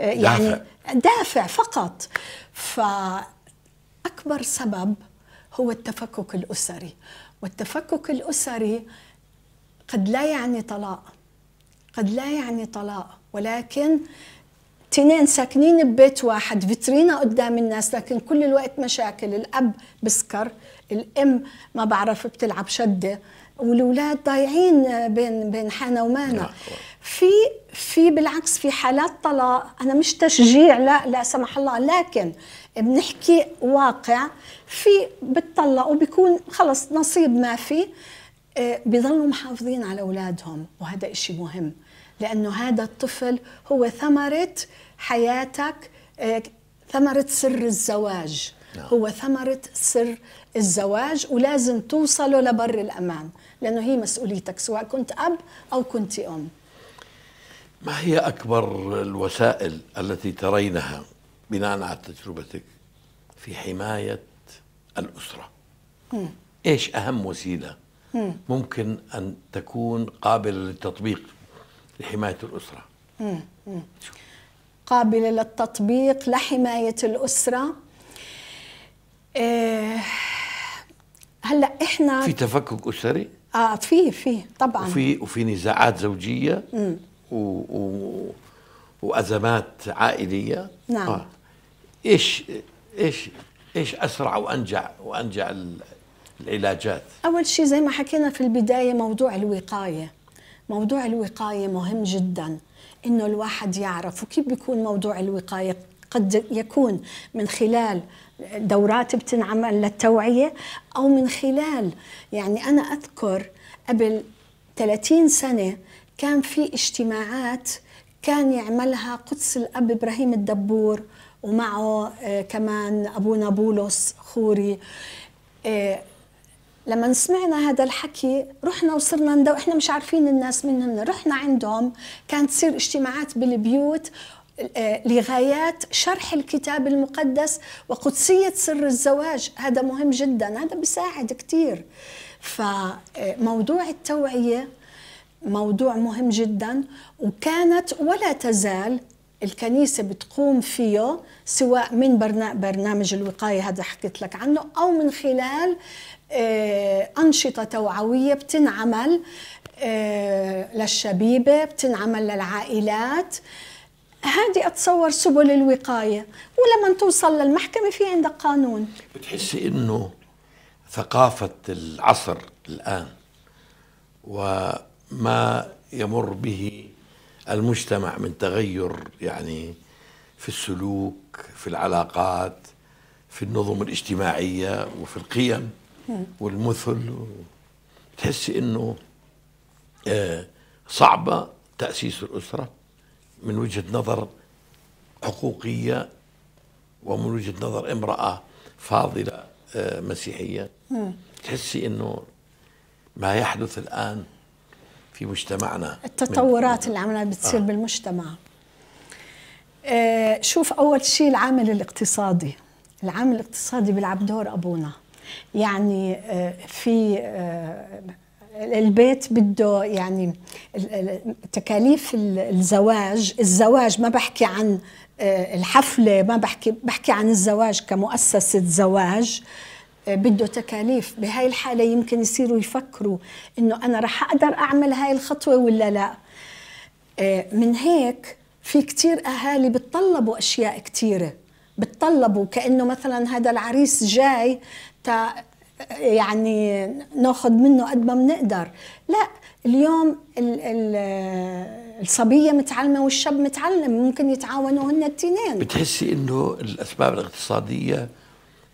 آه، يعني دافع. دافع فقط فأكبر سبب هو التفكك الأسري والتفكك الأسري قد لا يعني طلاق قد لا يعني طلاق ولكن تنين ساكنين ببيت واحد فيترينا قدام الناس لكن كل الوقت مشاكل الأب بسكر الأم ما بعرف بتلعب شدة والولاد ضايعين بين بين حانا ومانا نعم. في في بالعكس في حالات طلاق انا مش تشجيع لا لا سمح الله لكن بنحكي واقع في بتطلق وبكون خلص نصيب ما في آه، بيظلوا محافظين على اولادهم وهذا إشي مهم لانه هذا الطفل هو ثمره حياتك آه، ثمره سر الزواج نعم. هو ثمره سر الزواج ولازم توصله لبر الامان لانه هي مسؤوليتك سواء كنت اب او كنت ام ما هي أكبر الوسائل التي ترينها بناء على تجربتك في حماية الأسرة مم. إيش أهم وسيلة مم. ممكن أن تكون قابلة للتطبيق لحماية الأسرة قابلة للتطبيق لحماية الأسرة إيه هلا احنا في تفكك اسري؟ اه في في طبعا وفي وفي نزاعات زوجيه امم و... و... وازمات عائليه نعم آه. ايش ايش ايش اسرع وانجع وانجع العلاجات اول شيء زي ما حكينا في البدايه موضوع الوقايه موضوع الوقايه مهم جدا انه الواحد يعرف وكيف بيكون موضوع الوقايه قد يكون من خلال دورات بتنعمل للتوعيه او من خلال يعني انا اذكر قبل 30 سنه كان في اجتماعات كان يعملها قدس الأب إبراهيم الدبور ومعه آه، كمان أبونا بولس خوري آه، لما سمعنا هذا الحكي رحنا وصرنا ندو احنا مش عارفين الناس منهم رحنا عندهم كانت تصير اجتماعات بالبيوت آه، لغايات شرح الكتاب المقدس وقدسية سر الزواج هذا مهم جدا هذا بيساعد كثير فموضوع التوعية موضوع مهم جدا وكانت ولا تزال الكنيسة بتقوم فيه سواء من برنامج الوقاية هذا حكيت لك عنه أو من خلال آه، أنشطة توعوية بتنعمل آه، للشبيبة بتنعمل للعائلات هذه أتصور سبل الوقاية ولما توصل للمحكمة في عندك قانون بتحسي أنه ثقافة العصر الآن و ما يمر به المجتمع من تغير يعني في السلوك في العلاقات في النظم الاجتماعية وفي القيم والمثل تحس انه آه، صعبة تأسيس الأسرة من وجهة نظر حقوقية ومن وجهة نظر امرأة فاضلة آه، مسيحية تحسي انه ما يحدث الآن في مجتمعنا التطورات اللي عم بتصير آه. بالمجتمع آه شوف اول شيء العامل الاقتصادي العامل الاقتصادي بيلعب دور ابونا يعني آه في آه البيت بده يعني تكاليف الزواج الزواج ما بحكي عن آه، الحفلة ما بحكي بحكي عن الزواج كمؤسسة زواج آه، بده تكاليف بهاي الحالة يمكن يصيروا يفكروا إنه أنا رح أقدر أعمل هاي الخطوة ولا لا آه، من هيك في كتير أهالي بتطلبوا أشياء كتيرة بتطلبوا كأنه مثلا هذا العريس جاي تا يعني ناخذ منه قد ما بنقدر لا اليوم ال ال الصبية متعلمة والشاب متعلم ممكن يتعاونوا هن التنين بتحسي انه الاسباب الاقتصادية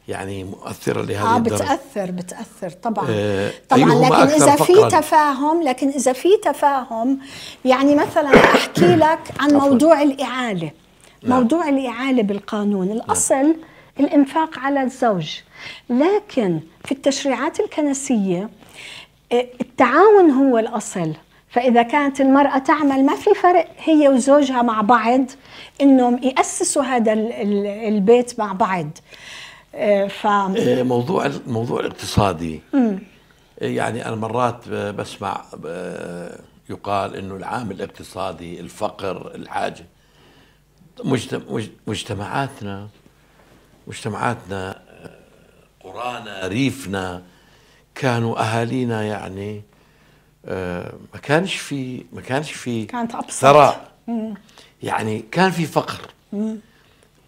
يعني مؤثره لهذه آه الدرجه بتاثر بتاثر طبعا آه طبعا أيوه، لكن اذا في تفاهم لكن اذا في تفاهم يعني مثلا احكي لك عن موضوع الاعاله نعم. موضوع الاعاله بالقانون نعم. الاصل الانفاق على الزوج لكن في التشريعات الكنسيه آه، التعاون هو الاصل فإذا كانت المرأة تعمل ما في فرق هي وزوجها مع بعض إنهم يأسسوا هذا البيت مع بعض ف إيه، موضوع الموضوع الاقتصادي مم. إيه، يعني انا مرات بسمع يقال انه العامل الاقتصادي الفقر الحاجه مجتمعاتنا مجتمعاتنا قرانا ريفنا كانوا اهالينا يعني آه، ما كانش في ما كانش في كانت ثراء يعني كان في فقر مم.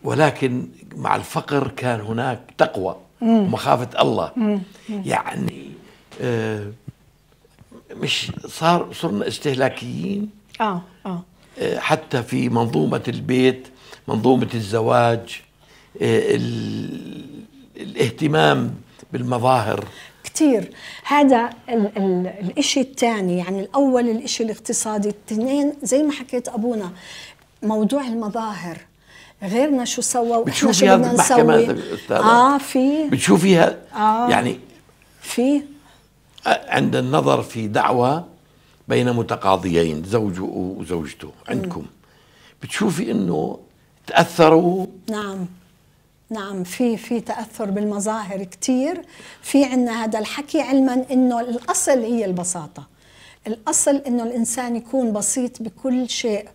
ولكن مع الفقر كان هناك تقوى ومخافة الله يعني آه، مش صار صرنا استهلاكيين آه،, آه. آه. حتى في منظومة البيت منظومة الزواج آه، الاهتمام بالمظاهر كثير هذا ال ال الإشي الثاني يعني الأول الإشي الاقتصادي التنين زي ما حكيت أبونا موضوع المظاهر غيرنا شو سوا واحنا شو بدنا نسوي اه في بتشوفيها آه يعني في عند النظر في دعوة بين متقاضيين زوج وزوجته عندكم بتشوفي انه تاثروا نعم نعم في في تاثر بالمظاهر كثير في عندنا هذا الحكي علما انه الاصل هي البساطه الاصل انه الانسان يكون بسيط بكل شيء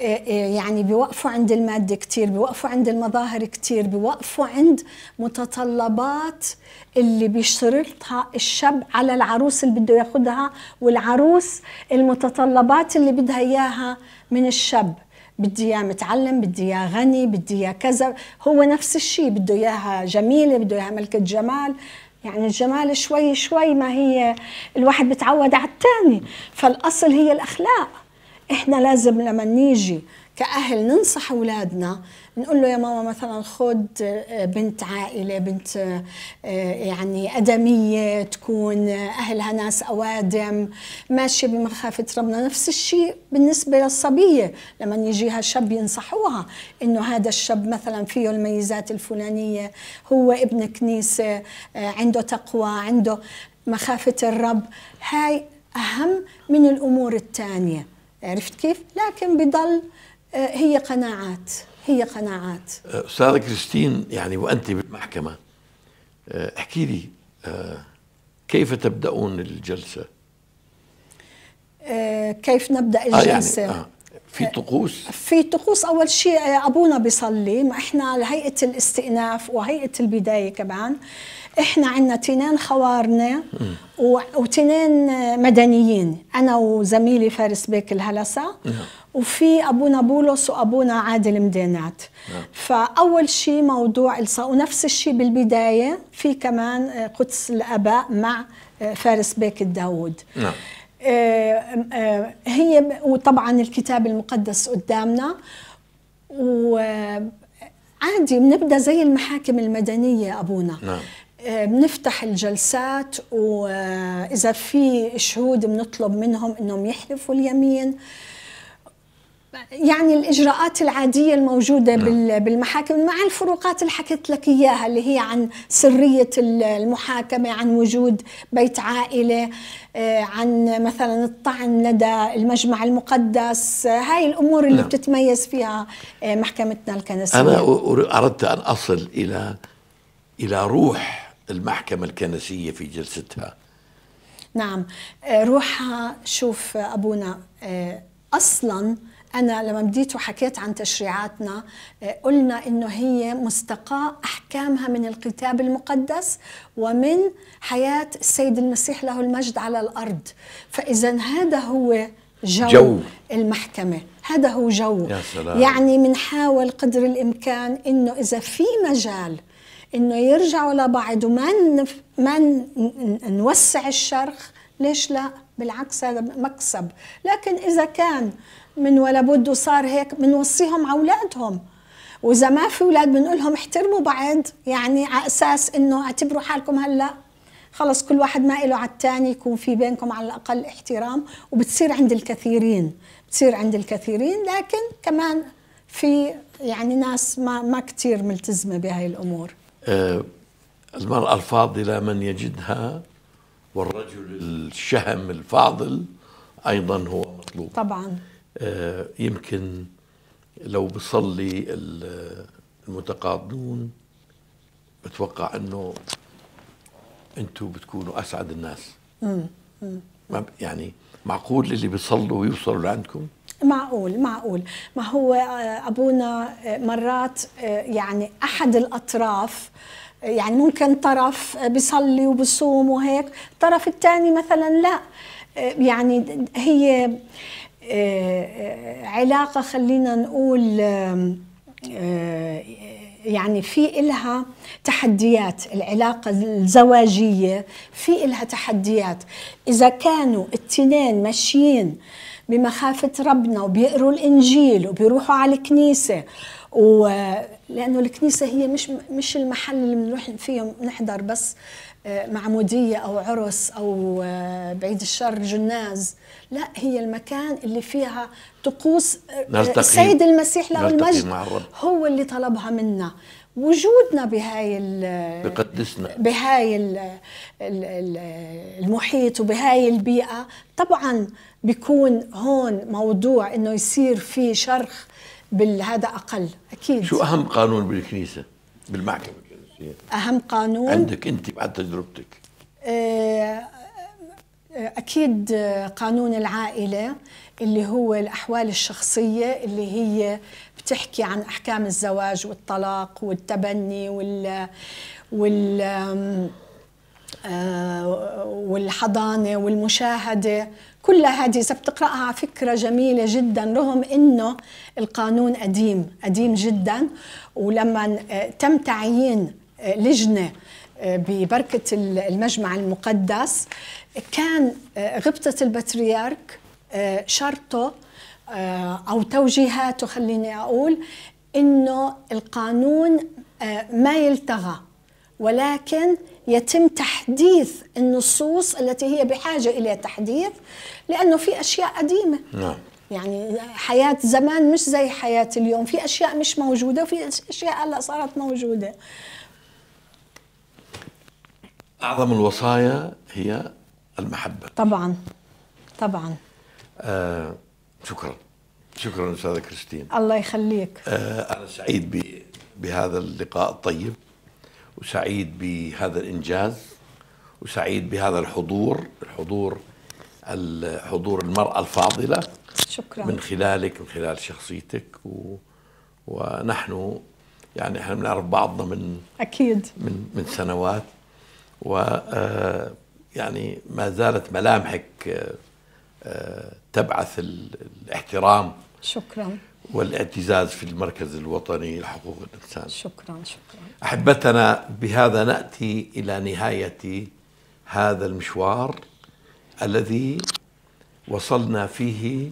إيه، إيه، يعني بيوقفوا عند المادة كتير بيوقفوا عند المظاهر كتير بيوقفوا عند متطلبات اللي بيشترطها الشاب على العروس اللي بده ياخدها والعروس المتطلبات اللي بدها إياها من الشاب بدي اياه متعلم بدي اياه غني بدي اياه كذا هو نفس الشيء بده اياها جميله بده اياها ملكه جمال يعني الجمال شوي شوي ما هي الواحد بتعود على الثاني فالاصل هي الاخلاق احنا لازم لما نيجي كأهل ننصح أولادنا نقول له يا ماما مثلا خد آه، بنت عائلة بنت آه، يعني أدمية تكون أهلها ناس أوادم ماشية بمخافة ربنا نفس الشيء بالنسبة للصبية لما يجيها شاب ينصحوها إنه هذا الشاب مثلا فيه الميزات الفلانية هو ابن كنيسة آه، عنده تقوى عنده مخافة الرب هاي أهم من الأمور الثانية عرفت كيف لكن بضل آه، هي قناعات هي قناعات آه، استاذه كريستين يعني وانت بالمحكمه آه، احكي لي كيف تبدأون الجلسة؟ آه كيف نبدأ يعني، الجلسة؟ آه يعني آه. في طقوس؟ في طقوس أول شيء أبونا بيصلي ما إحنا هيئة الاستئناف وهيئة البداية كمان آه احنا عندنا تنين خوارنا وتنين مدنيين انا وزميلي فارس بيك الهلسه نعم. وفي ابونا بولس وابونا عادل مدينات نعم. فاول شيء موضوع الص ونفس الشيء بالبدايه في كمان قدس الاباء مع فارس بيك الداود نعم. آه، آه، هي وطبعا الكتاب المقدس قدامنا و عادي بنبدا زي المحاكم المدنيه ابونا نعم. آه، بنفتح الجلسات واذا آه، في شهود بنطلب منهم انهم يحلفوا اليمين يعني الاجراءات العاديه الموجوده نعم. لا. بالمحاكم مع الفروقات اللي حكيت لك اياها اللي هي عن سريه المحاكمه عن وجود بيت عائله آه، عن مثلا الطعن لدى المجمع المقدس هاي الامور اللي لا. نعم. بتتميز فيها محكمتنا الكنسيه انا اردت ان اصل الى الى روح المحكمة الكنسية في جلستها نعم آه، روحة شوف أبونا آه، أصلاً أنا لما بديت وحكيت عن تشريعاتنا آه، قلنا إنه هي مستقاة أحكامها من الكتاب المقدس ومن حياة السيد المسيح له المجد على الأرض فإذا هذا هو جو, جو المحكمة هذا هو جو يا سلام. يعني بنحاول قدر الإمكان إنه إذا في مجال انه يرجعوا لبعض وما نف... ما نوسع الشرخ ليش لا بالعكس هذا مكسب لكن اذا كان من ولا بد وصار هيك بنوصيهم على اولادهم واذا ما في اولاد بنقول لهم احترموا بعض يعني على اساس انه اعتبروا حالكم هلا خلص كل واحد ما له على الثاني يكون في بينكم على الاقل احترام وبتصير عند الكثيرين بتصير عند الكثيرين لكن كمان في يعني ناس ما ما كثير ملتزمه بهاي الامور المرأة الفاضلة من يجدها والرجل الشهم الفاضل أيضا هو مطلوب طبعا آه، يمكن لو بصلي المتقاضون بتوقع أنه أنتم بتكونوا أسعد الناس مم. مم. يعني معقول اللي بيصلوا ويوصلوا لعندكم معقول معقول ما هو آه، ابونا آه، مرات آه، يعني احد الاطراف يعني ممكن طرف بيصلي وبصوم وهيك الطرف الثاني مثلا لا يعني هي علاقة خلينا نقول يعني في إلها تحديات العلاقة الزواجية في إلها تحديات إذا كانوا التنين ماشيين بمخافة ربنا وبيقروا الإنجيل وبيروحوا على الكنيسة ولأنه الكنيسة هي مش مش المحل اللي بنروح فيه نحضر بس آه، معمودية أو عرس أو آه، بعيد الشر جناز لا هي المكان اللي فيها طقوس آه، السيد المسيح له المجد هو اللي طلبها منا وجودنا بهاي بقدسنا بهاي المحيط وبهاي البيئة طبعا بيكون هون موضوع انه يصير في شرخ بالهذا اقل اكيد شو اهم قانون بالكنيسة بالمحكمة الكنسية اهم قانون عندك انت بعد تجربتك آه، آه، اكيد قانون العائلة اللي هو الاحوال الشخصية اللي هي تحكي عن احكام الزواج والطلاق والتبني وال وال آه، والحضانة والمشاهدة كل هذه إذا بتقرأها على فكرة جميلة جدا رغم أنه القانون قديم قديم جدا ولما آه، تم تعيين آه، لجنة ببركة المجمع المقدس كان غبطة البطريرك شرطه آه، او توجيهاته خليني اقول انه القانون آه، ما يلتغى ولكن يتم تحديث النصوص التي هي بحاجه الى تحديث لانه في اشياء قديمه نعم يعني حياة زمان مش زي حياة اليوم في أشياء مش موجودة وفي أشياء هلا صارت موجودة أعظم الوصايا هي المحبة طبعا طبعا آه شكرا شكرا استاذه كريستين الله يخليك آه انا سعيد بهذا اللقاء الطيب وسعيد بهذا الانجاز وسعيد بهذا الحضور الحضور حضور المراه الفاضله شكرا من خلالك من خلال شخصيتك و ونحن يعني احنا بنعرف بعضنا من اكيد من من سنوات و آه، يعني ما زالت ملامحك آه، تبعث الاحترام شكرا والاعتزاز في المركز الوطني لحقوق الإنسان شكرا شكرا أحبتنا بهذا نأتي إلى نهاية هذا المشوار الذي وصلنا فيه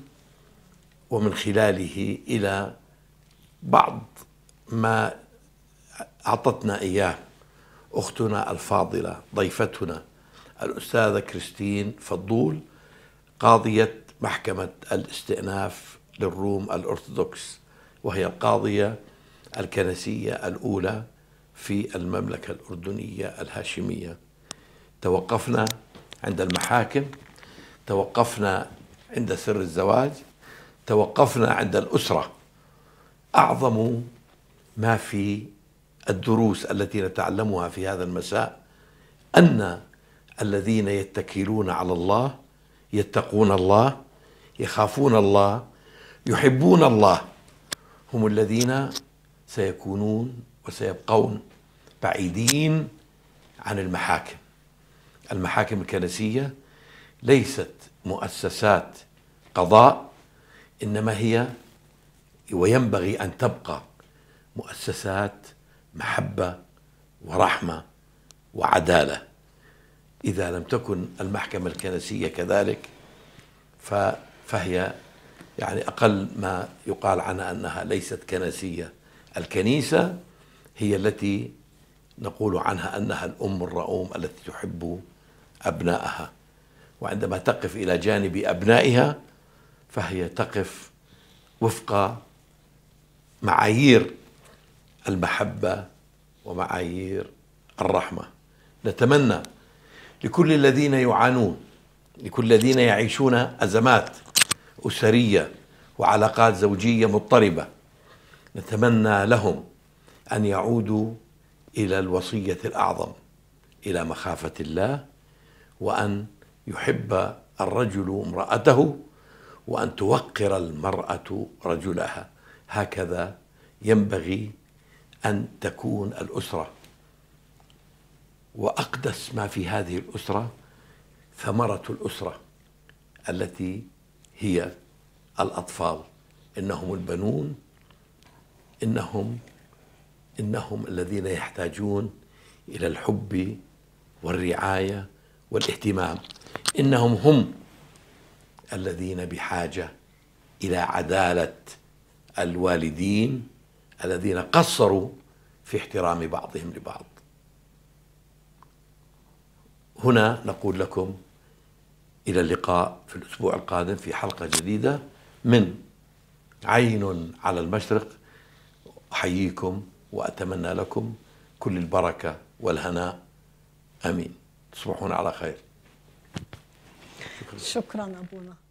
ومن خلاله إلى بعض ما أعطتنا إياه أختنا الفاضلة ضيفتنا الأستاذة كريستين فضول قاضية محكمة الاستئناف للروم الأرثوذكس وهي القاضية الكنسية الأولى في المملكة الأردنية الهاشمية توقفنا عند المحاكم توقفنا عند سر الزواج توقفنا عند الأسرة أعظم ما في الدروس التي نتعلمها في هذا المساء أن الذين يتكلون على الله يتقون الله يخافون الله يحبون الله هم الذين سيكونون وسيبقون بعيدين عن المحاكم المحاكم الكنسيه ليست مؤسسات قضاء انما هي وينبغي ان تبقى مؤسسات محبه ورحمه وعداله إذا لم تكن المحكمة الكنسية كذلك فهي يعني أقل ما يقال عنها أنها ليست كنسية الكنيسة هي التي نقول عنها أنها الأم الرؤوم التي تحب أبنائها وعندما تقف إلى جانب أبنائها فهي تقف وفق معايير المحبة ومعايير الرحمة نتمنى لكل الذين يعانون لكل الذين يعيشون أزمات أسرية وعلاقات زوجية مضطربة نتمنى لهم أن يعودوا إلى الوصية الأعظم إلى مخافة الله وأن يحب الرجل امرأته وأن توقر المرأة رجلها هكذا ينبغي أن تكون الأسرة واقدس ما في هذه الاسره ثمره الاسره التي هي الاطفال انهم البنون انهم انهم الذين يحتاجون الى الحب والرعايه والاهتمام انهم هم الذين بحاجه الى عداله الوالدين الذين قصروا في احترام بعضهم لبعض هنا نقول لكم إلى اللقاء في الأسبوع القادم في حلقة جديدة من عين على المشرق أحييكم وأتمنى لكم كل البركة والهناء آمين تصبحون على خير شكرا, شكرا أبونا